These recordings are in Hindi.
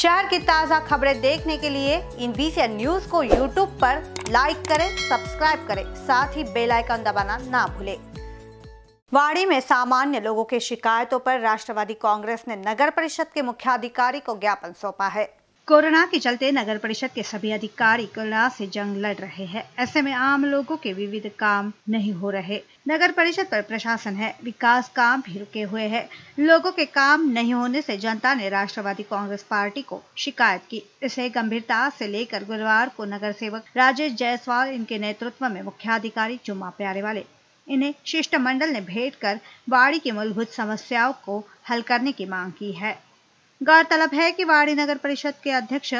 शहर की ताज़ा खबरें देखने के लिए इन बीसी न्यूज को यूट्यूब पर लाइक करें सब्सक्राइब करें साथ ही बेल आइकन दबाना ना भूलें वाड़ी में सामान्य लोगों के शिकायतों पर राष्ट्रवादी कांग्रेस ने नगर परिषद के मुख्याधिकारी को ज्ञापन सौंपा है कोरोना के चलते नगर परिषद के सभी अधिकारी कोरोना से जंग लड़ रहे हैं ऐसे में आम लोगों के विविध काम नहीं हो रहे नगर परिषद पर प्रशासन है विकास काम भी रुके हुए हैं लोगों के काम नहीं होने से जनता ने राष्ट्रवादी कांग्रेस पार्टी को शिकायत की इसे गंभीरता से लेकर गुरुवार को नगर सेवक राजेश जायसवाल इनके नेतृत्व में मुख्याधिकारी जुम्मा प्यारे वाले इन्हें शिष्टमंडल ने भेंट कर वाड़ी की मूलभूत समस्याओं को हल करने की मांग की है गौरतलब है कि वाड़ी नगर परिषद के अध्यक्ष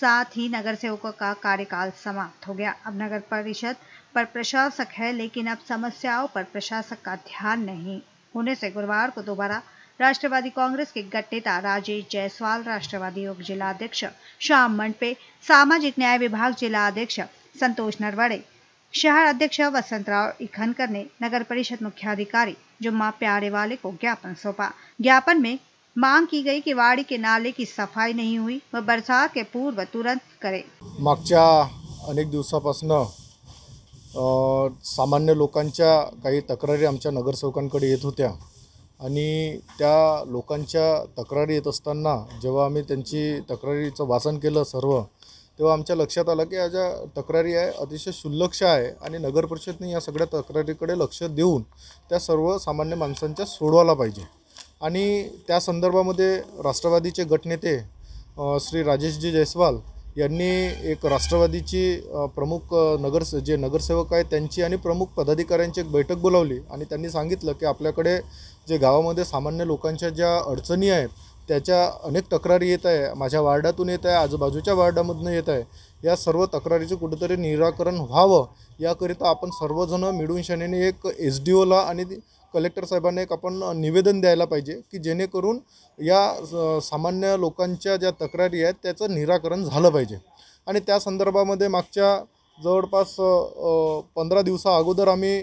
साथ ही नगर सेवकों का कार्यकाल समाप्त हो गया अब नगर परिषद पर प्रशासक है लेकिन अब समस्याओं पर प्रशासक का ध्यान नहीं होने से गुरुवार को दोबारा राष्ट्रवादी कांग्रेस के गट नेता राजेश जायसवाल राष्ट्रवादी योग जिला अध्यक्ष श्याम मंडपे सामाजिक न्याय विभाग जिला अध्यक्ष संतोष नरवड़े शहर अध्यक्ष वसंतराव इखनकर ने नगर परिषद मुख्याधिकारी जुम्मा प्यारे वाले को ज्ञापन सौंपा ज्ञापन में मांग की गई की वाडी के नाले की सफाई नाही हुई व बरसात के पूर्व तुरंत करे मागच्या अनेक दिवसापासनं सामान्य लोकांच्या काही तक्रारी आमच्या नगरसेवकांकडे येत होत्या आणि त्या लोकांच्या तक्रारी येत असताना जेव्हा आम्ही त्यांची तक्रारीचं वाचन केलं सर्व तेव्हा आमच्या लक्षात आलं की या ज्या तक्रारी आहे अतिशय शुल्लक्ष आहे आणि नगर परिषदने या सगळ्या तक्रारीकडे लक्ष देऊन त्या सर्व सामान्य माणसांच्या सोडवायला पाहिजे आणि त्या संदर्भामध्ये राष्ट्रवादीचे गटनेते श्री राजेशजी जयस्वाल यांनी एक राष्ट्रवादीची प्रमुख नगर जे नगरसेवक आहेत त्यांची आणि प्रमुख पदाधिकाऱ्यांची एक बैठक बोलावली आणि त्यांनी सांगितलं की आपल्याकडे जे गावामध्ये सामान्य लोकांच्या ज्या अडचणी आहेत त्याच्या अनेक तक्रारी येत आहे माझ्या वार्डातून येत आहे आजूबाजूच्या वार्डामधनं येत आहे या सर्व तक्रारीचं कुठंतरी निराकरण व्हावं याकरिता आपण सर्वजण मिळून शनेने एक एस डी ओला आणि कलेक्टर साहेबांना एक आपण निवेदन द्यायला पाहिजे की जेणेकरून या सामान्य लोकांच्या ज्या तक्रारी आहेत त्याचं निराकरण झालं पाहिजे आणि त्या संदर्भामध्ये मागच्या जवळपास पंधरा दिवसा अगोदर आम्ही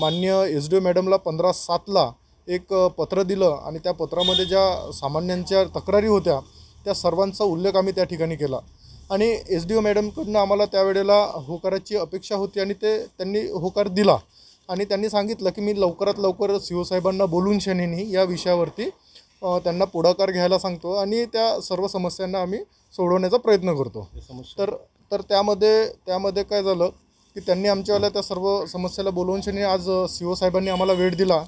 मान्य एस डी ओ मॅडमला पंधरा सातला एक पत्र दिलं आणि त्या पत्रामध्ये ज्या सामान्यांच्या तक्रारी होत्या त्या सर्वांचा उल्लेख आम्ही त्या ठिकाणी केला आणि एस डी ओ मॅडमकडनं आम्हाला त्यावेळेला होकाराची अपेक्षा होती आणि ते त्यांनी होकार दिला आणि त्यांनी सांगितलं की मी लवकरात लवकर सी ओ साहेबांना बोलून शनेनी या विषयावरती त्यांना पुढाकार घ्यायला सांगतो आणि त्या सर्व समस्यांना आम्ही सोडवण्याचा प्रयत्न करतो तर तर त्यामध्ये त्यामध्ये काय झालं की त्यांनी आमच्यावाल्या त्या सर्व समस्याला बोलवून शनी आज सी ओ साहेबांनी आम्हाला वेळ दिला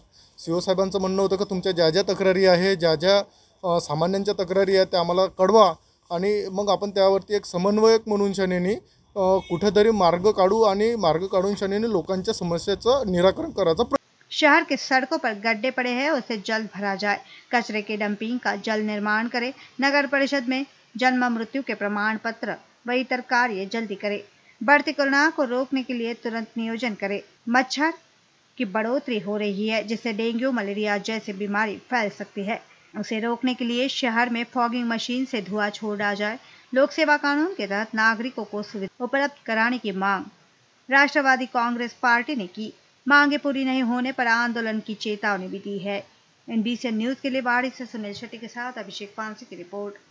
सी ओ साहेबांचं म्हणणं होतं की तुमच्या ज्या ज्या तक्रारी आहे ज्या ज्या सामान्यांच्या तक्रारी आहेत त्या आम्हाला कळवा आणि मग आपण त्यावरती एक समन्वयक म्हणून शनेनी कुठेतरी मार्ग काढू आणि मार्ग काढून शनीने लोकांच्या समस्याचं निराकरण करायचा शहर के सड़कों पर गड्ढे पड़े हैं उसे जल्द भरा जाए कचरे के डंपिंग का जल निर्माण करे नगर परिषद में जन्म मृत्यु के प्रमाण पत्र व इतर कार्य जल्दी करे बढ़ती कोरोना को रोकने के लिए तुरंत नियोजन करे मच्छर की बढ़ोतरी हो रही है जिससे डेंगू मलेरिया जैसी बीमारी फैल सकती है उसे रोकने के लिए शहर में फॉगिंग मशीन से धुआं छोड़ा जाए लोक सेवा कानून के तहत नागरिकों को सुविधा उपलब्ध कराने की मांग राष्ट्रवादी कांग्रेस पार्टी ने की मांगे पूरी नहीं होने पर आंदोलन की चेतावनी भी दी है एनबीसी न्यूज के लिए बाड़ी से सुनील शेट्टी के साथ अभिषेक पांसी की रिपोर्ट